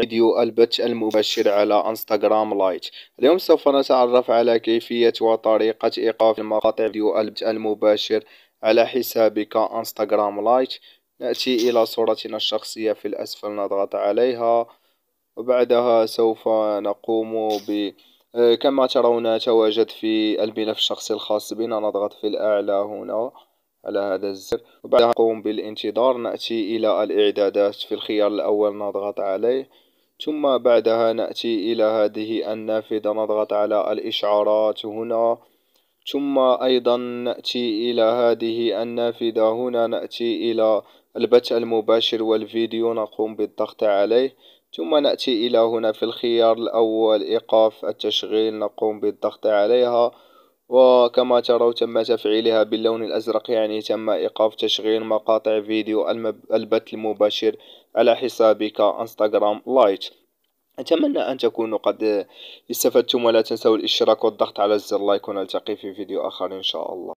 فيديو البث المباشر على انستغرام لايت اليوم سوف نتعرف على كيفية وطريقة ايقاف مقاطع فيديو البث المباشر على حسابك انستغرام لايت نأتي الى صورتنا الشخصية في الاسفل نضغط عليها وبعدها سوف نقوم ب آه، كما ترون تواجد في الملف الشخصي الخاص بنا نضغط في الاعلى هنا على هذا الزر وبعدها نقوم بالانتظار نأتي إلى الإعدادات في الخيار الأول نضغط عليه ثم بعدها نأتي إلى هذه النافذة نضغط على الإشعارات هنا ثم أيضا نأتي إلى هذه النافذة هنا نأتي إلى البث المباشر والفيديو نقوم بالضغط عليه ثم نأتي إلى هنا في الخيار الأول إيقاف التشغيل نقوم بالضغط عليها وكما تروا تم تفعيلها باللون الأزرق يعني تم إيقاف تشغيل مقاطع فيديو البث المباشر على حسابك انستغرام لايت أتمنى أن تكونوا قد استفدتم ولا تنسوا الاشتراك والضغط على زر لايك ونلتقي في فيديو آخر إن شاء الله